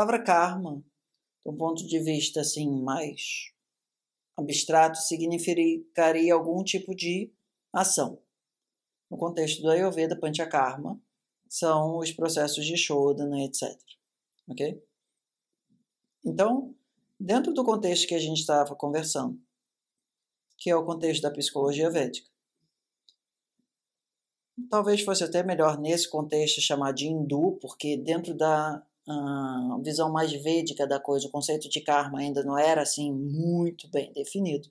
palavra karma, do ponto de vista assim mais abstrato, significaria algum tipo de ação. No contexto do Ayurveda, Panchakarma são os processos de Shodana, etc. Ok? Então, dentro do contexto que a gente estava conversando, que é o contexto da psicologia védica, talvez fosse até melhor nesse contexto chamar de hindu, porque dentro da a ah, visão mais védica da coisa, o conceito de karma ainda não era assim muito bem definido.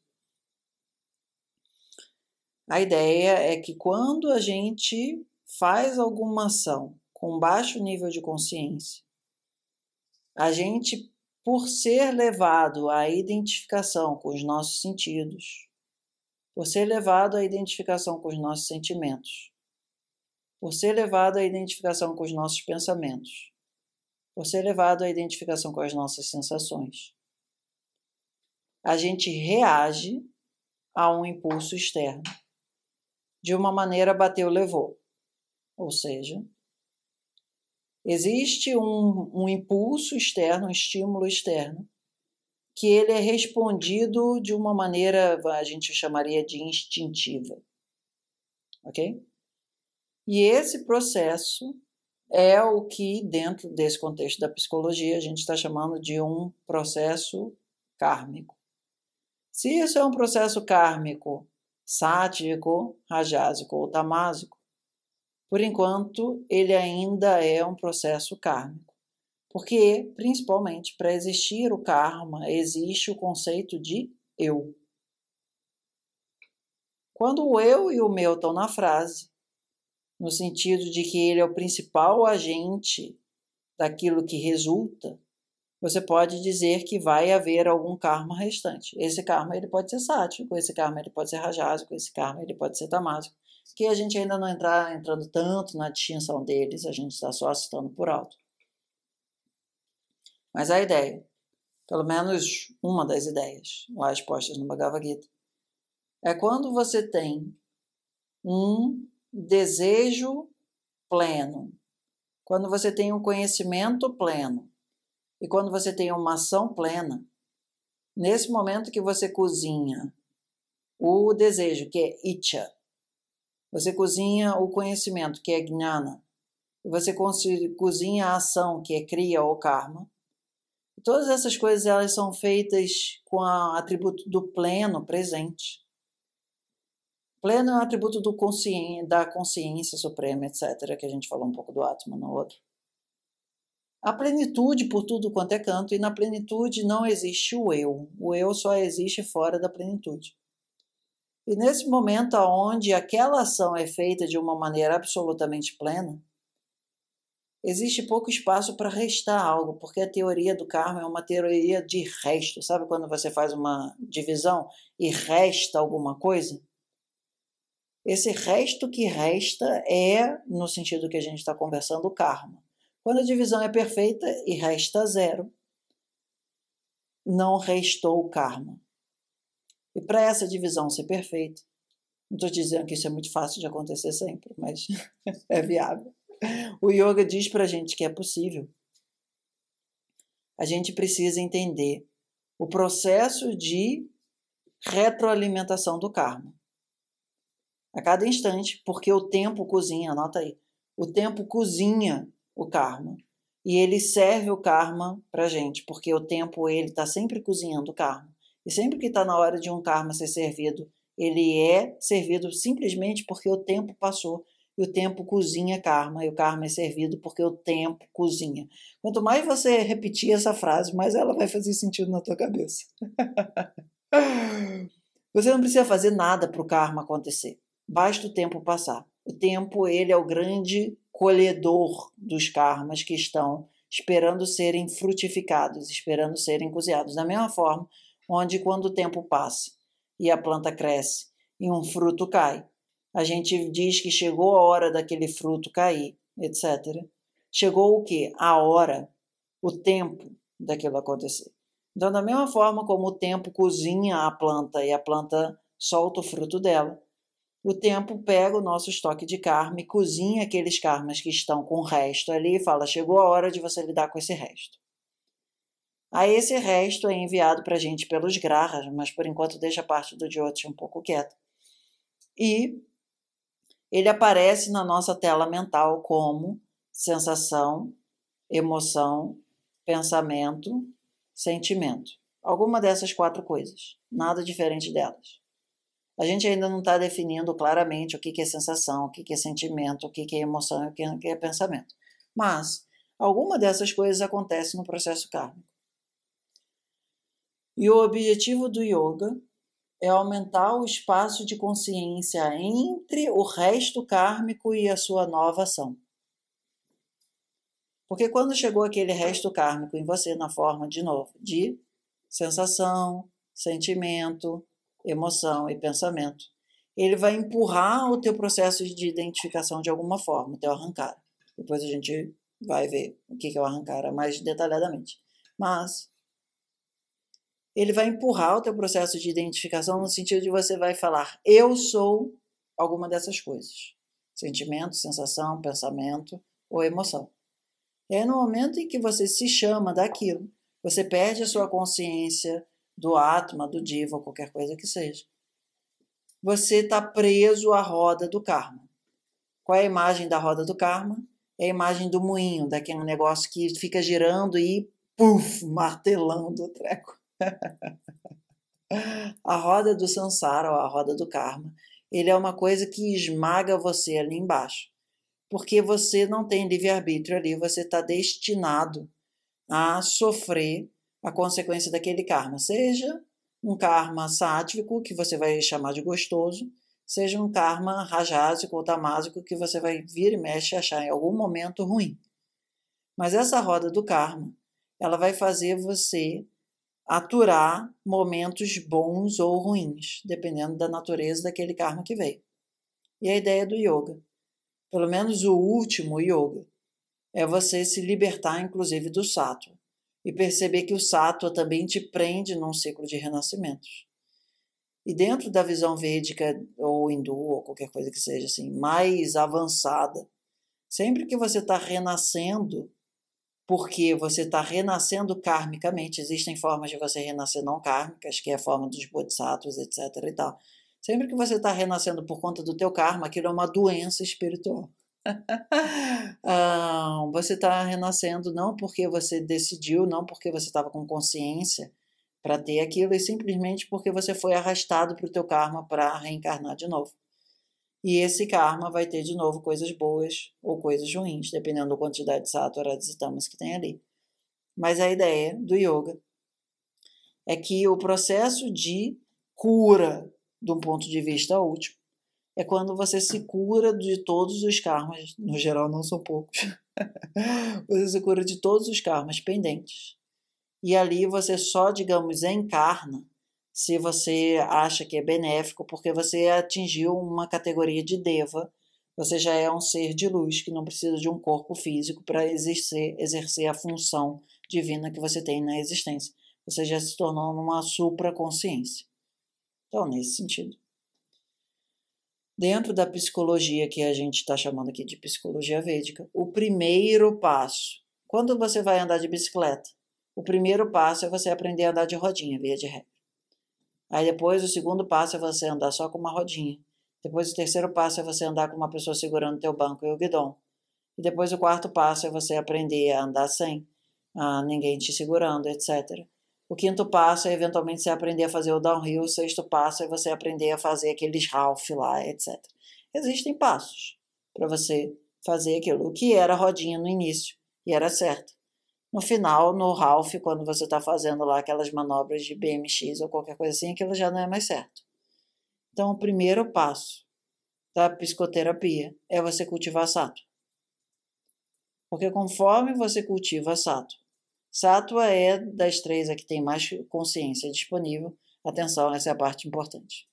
A ideia é que quando a gente faz alguma ação com baixo nível de consciência, a gente, por ser levado à identificação com os nossos sentidos, por ser levado à identificação com os nossos sentimentos, por ser levado à identificação com os nossos pensamentos, por ser levado à identificação com as nossas sensações. A gente reage a um impulso externo. De uma maneira, bateu, levou. Ou seja, existe um, um impulso externo, um estímulo externo, que ele é respondido de uma maneira, a gente chamaria de instintiva. Ok? E esse processo é o que, dentro desse contexto da psicologia, a gente está chamando de um processo kármico. Se isso é um processo kármico sático, rajásico ou tamásico, por enquanto ele ainda é um processo kármico. Porque, principalmente, para existir o karma, existe o conceito de eu. Quando o eu e o meu estão na frase, no sentido de que ele é o principal agente daquilo que resulta, você pode dizer que vai haver algum karma restante. Esse karma ele pode ser sático, esse karma ele pode ser rajásico, esse karma ele pode ser tamásico, que a gente ainda não está entrando tanto na distinção deles, a gente está só citando por alto. Mas a ideia, pelo menos uma das ideias lá expostas no Bhagavad Gita, é quando você tem um desejo pleno, quando você tem um conhecimento pleno e quando você tem uma ação plena, nesse momento que você cozinha o desejo, que é itcha, você cozinha o conhecimento, que é gnana, e você cozinha a ação, que é kriya ou karma. Todas essas coisas elas são feitas com o atributo do pleno presente. Pleno é um atributo do consciência, da consciência suprema, etc., que a gente falou um pouco do átomo no outro. A plenitude por tudo quanto é canto, e na plenitude não existe o eu. O eu só existe fora da plenitude. E nesse momento onde aquela ação é feita de uma maneira absolutamente plena, existe pouco espaço para restar algo, porque a teoria do karma é uma teoria de resto. Sabe quando você faz uma divisão e resta alguma coisa? Esse resto que resta é, no sentido que a gente está conversando, o karma. Quando a divisão é perfeita e resta zero, não restou o karma. E para essa divisão ser perfeita, não estou dizendo que isso é muito fácil de acontecer sempre, mas é viável. O yoga diz para a gente que é possível. A gente precisa entender o processo de retroalimentação do karma a cada instante, porque o tempo cozinha, anota aí. O tempo cozinha o karma e ele serve o karma para gente, porque o tempo ele está sempre cozinhando o karma. E sempre que está na hora de um karma ser servido, ele é servido simplesmente porque o tempo passou e o tempo cozinha karma, e o karma é servido porque o tempo cozinha. Quanto mais você repetir essa frase, mais ela vai fazer sentido na tua cabeça. você não precisa fazer nada para o karma acontecer. Basta o tempo passar. O tempo, ele é o grande colhedor dos karmas que estão esperando serem frutificados, esperando serem cozinhados. Da mesma forma, onde quando o tempo passa e a planta cresce e um fruto cai, a gente diz que chegou a hora daquele fruto cair, etc. Chegou o que? A hora, o tempo daquilo acontecer. Então, da mesma forma como o tempo cozinha a planta e a planta solta o fruto dela, o tempo pega o nosso estoque de karma e cozinha aqueles karmas que estão com o resto ali e fala: chegou a hora de você lidar com esse resto. A esse resto é enviado para a gente pelos grahas, mas por enquanto deixa a parte do Jyoti um pouco quieta. E ele aparece na nossa tela mental como sensação, emoção, pensamento, sentimento. Alguma dessas quatro coisas, nada diferente delas. A gente ainda não está definindo claramente o que, que é sensação, o que, que é sentimento, o que, que é emoção e o que, que é pensamento. Mas alguma dessas coisas acontece no processo kármico. E o objetivo do yoga é aumentar o espaço de consciência entre o resto kármico e a sua nova ação. Porque quando chegou aquele resto kármico em você na forma de novo de sensação, sentimento, emoção e pensamento. Ele vai empurrar o teu processo de identificação de alguma forma, o teu arrancar. Depois a gente vai ver o que é o arrancar mais detalhadamente. Mas ele vai empurrar o teu processo de identificação no sentido de você vai falar eu sou alguma dessas coisas. Sentimento, sensação, pensamento ou emoção. É no momento em que você se chama daquilo, você perde a sua consciência do Atma, do Diva, ou qualquer coisa que seja. Você está preso à roda do karma. Qual é a imagem da roda do karma? É a imagem do moinho, daquele negócio que fica girando e puf, martelando o treco. a roda do sansara, ou a roda do karma, ele é uma coisa que esmaga você ali embaixo. Porque você não tem livre-arbítrio ali, você está destinado a sofrer a consequência daquele karma, seja um karma sátvico, que você vai chamar de gostoso, seja um karma rajásico ou tamásico, que você vai vir e mexe e achar em algum momento ruim. Mas essa roda do karma, ela vai fazer você aturar momentos bons ou ruins, dependendo da natureza daquele karma que veio. E a ideia do yoga, pelo menos o último yoga, é você se libertar, inclusive, do sattva e perceber que o sattva também te prende num ciclo de renascimentos. E dentro da visão védica ou hindu ou qualquer coisa que seja assim, mais avançada, sempre que você está renascendo, porque você está renascendo karmicamente, existem formas de você renascer não kármicas, que é a forma dos bodhisattvas, etc. E tal. Sempre que você está renascendo por conta do teu karma, aquilo é uma doença espiritual. Ah, você está renascendo não porque você decidiu, não porque você estava com consciência para ter aquilo, e simplesmente porque você foi arrastado para o teu karma para reencarnar de novo. E esse karma vai ter de novo coisas boas ou coisas ruins, dependendo da quantidade de sattvaras e tamas que tem ali. Mas a ideia do yoga é que o processo de cura de um ponto de vista útil é quando você se cura de todos os karmas, no geral não são poucos, você se cura de todos os karmas pendentes. E ali você só, digamos, encarna se você acha que é benéfico, porque você atingiu uma categoria de deva, você já é um ser de luz que não precisa de um corpo físico para exercer, exercer a função divina que você tem na existência. Você já se tornou uma supraconsciência. Então, nesse sentido dentro da psicologia que a gente está chamando aqui de psicologia védica, o primeiro passo. Quando você vai andar de bicicleta, o primeiro passo é você aprender a andar de rodinha, via de ré. Aí depois o segundo passo é você andar só com uma rodinha. Depois o terceiro passo é você andar com uma pessoa segurando o teu banco e o guidão. E depois o quarto passo é você aprender a andar sem, a ah, ninguém te segurando, etc. O quinto passo é eventualmente você aprender a fazer o downhill, o sexto passo é você aprender a fazer aqueles half lá, etc. Existem passos para você fazer aquilo. O que era rodinha no início e era certo. No final, no half, quando você está fazendo lá aquelas manobras de BMX ou qualquer coisa assim, aquilo já não é mais certo. Então, o primeiro passo da psicoterapia é você cultivar sato. Porque conforme você cultiva sato, Sátua é das três a que tem mais consciência disponível. Atenção, essa é a parte importante.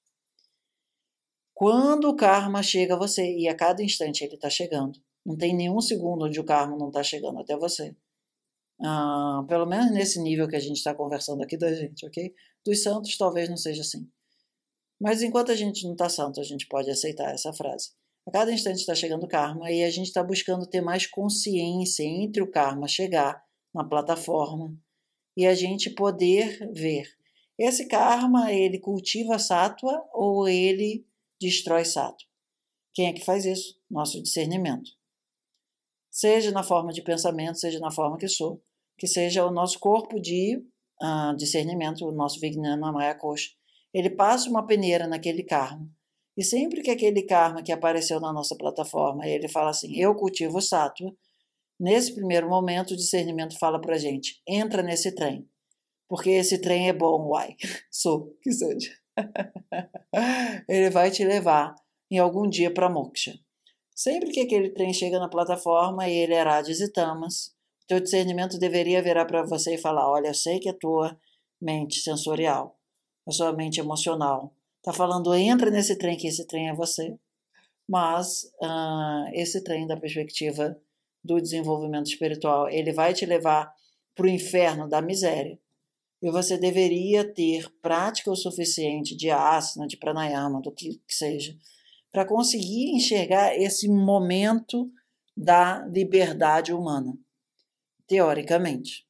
Quando o karma chega a você, e a cada instante ele está chegando, não tem nenhum segundo onde o karma não está chegando até você. Ah, pelo menos nesse nível que a gente está conversando aqui da gente, ok? Dos santos talvez não seja assim. Mas enquanto a gente não está santo, a gente pode aceitar essa frase. A cada instante está chegando karma e a gente está buscando ter mais consciência entre o karma chegar na plataforma e a gente poder ver. Esse karma, ele cultiva sátua ou ele destrói sátua? Quem é que faz isso? Nosso discernimento. Seja na forma de pensamento, seja na forma que sou, que seja o nosso corpo de uh, discernimento, o nosso Vignana Maya Coxa. Ele passa uma peneira naquele karma. E sempre que aquele karma que apareceu na nossa plataforma, ele fala assim: eu cultivo sátua, Nesse primeiro momento, o discernimento fala para gente: entra nesse trem, porque esse trem é bom, uai, sou, que seja. Ele vai te levar em algum dia para moksha. Sempre que aquele trem chega na plataforma e ele era é desitamas, teu discernimento deveria virar para você e falar: olha, eu sei que a tua mente sensorial, a sua mente emocional, está falando entra nesse trem que esse trem é você, mas uh, esse trem da perspectiva do desenvolvimento espiritual. Ele vai te levar para o inferno da miséria. E você deveria ter prática o suficiente de asana, de pranayama, do que, que seja, para conseguir enxergar esse momento da liberdade humana, teoricamente.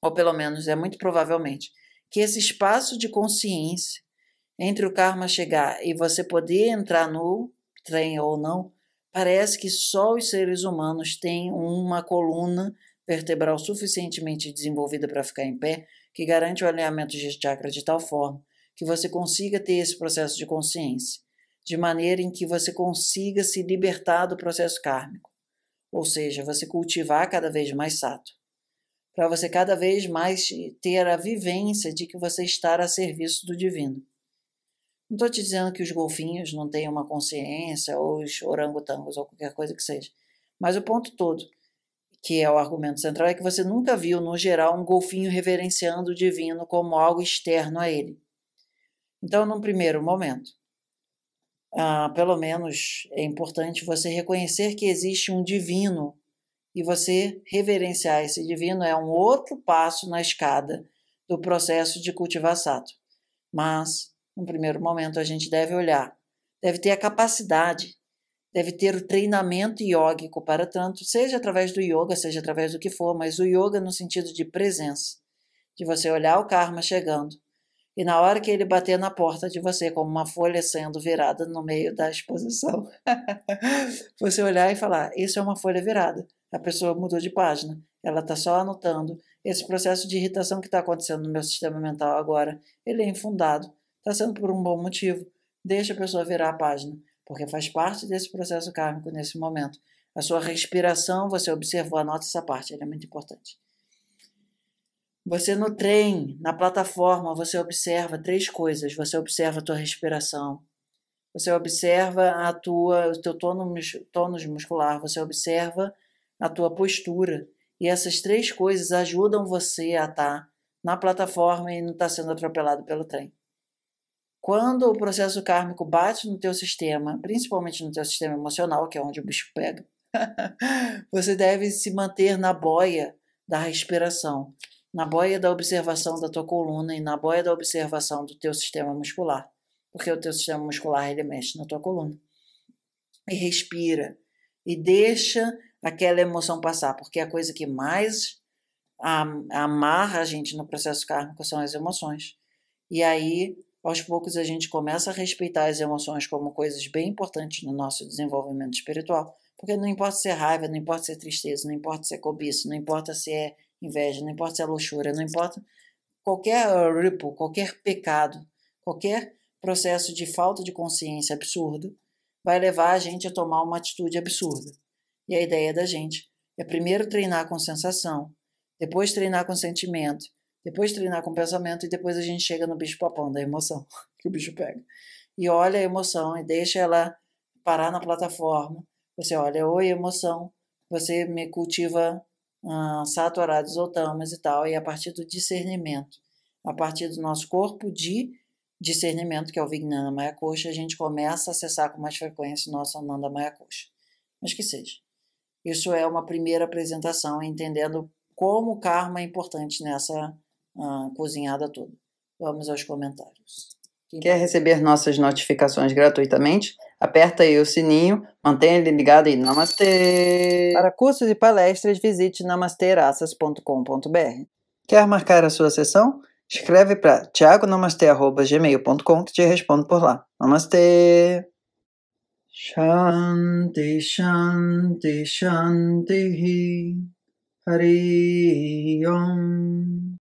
Ou pelo menos é muito provavelmente que esse espaço de consciência entre o karma chegar e você poder entrar no trem ou não, Parece que só os seres humanos têm uma coluna vertebral suficientemente desenvolvida para ficar em pé, que garante o alinhamento de chakra de tal forma que você consiga ter esse processo de consciência, de maneira em que você consiga se libertar do processo kármico, ou seja, você cultivar cada vez mais sato, para você cada vez mais ter a vivência de que você está a serviço do divino. Não estou te dizendo que os golfinhos não têm uma consciência, ou os orangotangos, ou qualquer coisa que seja. Mas o ponto todo, que é o argumento central, é que você nunca viu, no geral, um golfinho reverenciando o divino como algo externo a ele. Então, num primeiro momento, ah, pelo menos é importante você reconhecer que existe um divino e você reverenciar esse divino é um outro passo na escada do processo de cultivar sato. Mas no primeiro momento, a gente deve olhar, deve ter a capacidade, deve ter o treinamento iógico para tanto, seja através do yoga, seja através do que for, mas o yoga no sentido de presença, de você olhar o karma chegando e na hora que ele bater na porta de você, como uma folha sendo virada no meio da exposição, você olhar e falar: Isso é uma folha virada. A pessoa mudou de página, ela está só anotando. Esse processo de irritação que está acontecendo no meu sistema mental agora, ele é infundado está sendo por um bom motivo, deixa a pessoa virar a página, porque faz parte desse processo kármico nesse momento. A sua respiração, você observou, anota essa parte, ela é muito importante. Você no trem, na plataforma, você observa três coisas. Você observa a tua respiração, você observa a tua, o teu tônus, tônus muscular, você observa a tua postura. E essas três coisas ajudam você a estar tá na plataforma e não estar tá sendo atropelado pelo trem. Quando o processo kármico bate no teu sistema, principalmente no teu sistema emocional, que é onde o bicho pega, você deve se manter na boia da respiração, na boia da observação da tua coluna e na boia da observação do teu sistema muscular, porque o teu sistema muscular ele mexe na tua coluna. E respira e deixa aquela emoção passar, porque a coisa que mais amarra a gente no processo kármico são as emoções. E aí aos poucos a gente começa a respeitar as emoções como coisas bem importantes no nosso desenvolvimento espiritual. Porque não importa se é raiva, não importa se é tristeza, não importa se é cobiça, não importa se é inveja, não importa se é luxúria, não importa qualquer ah, ripple, qualquer pecado, qualquer processo de falta de consciência absurdo vai levar a gente a tomar uma atitude absurda. E a ideia da gente é primeiro treinar com sensação, depois treinar com sentimento, depois treinar com o pensamento e depois a gente chega no bicho papão da emoção que o bicho pega. E olha a emoção e deixa ela parar na plataforma. Você olha, oi emoção, você me cultiva hum, saturados ou tamas e tal, e a partir do discernimento, a partir do nosso corpo de discernimento, que é o Vignana Maya Coxa, a gente começa a acessar com mais frequência o nosso Ananda Maya Coxa. Mas que seja. Isso é uma primeira apresentação, entendendo como o karma é importante nessa ah, cozinhada toda. Vamos aos comentários. Quer receber nossas notificações gratuitamente? Aperta aí o sininho, mantenha ele ligado e Namastê! Para cursos e palestras, visite namasterassas.com.br. Quer marcar a sua sessão? Escreve para tiagonamastê.gmail.com que te respondo por lá. Namastê! Shanti, Shanti, Shanti, Hari Om.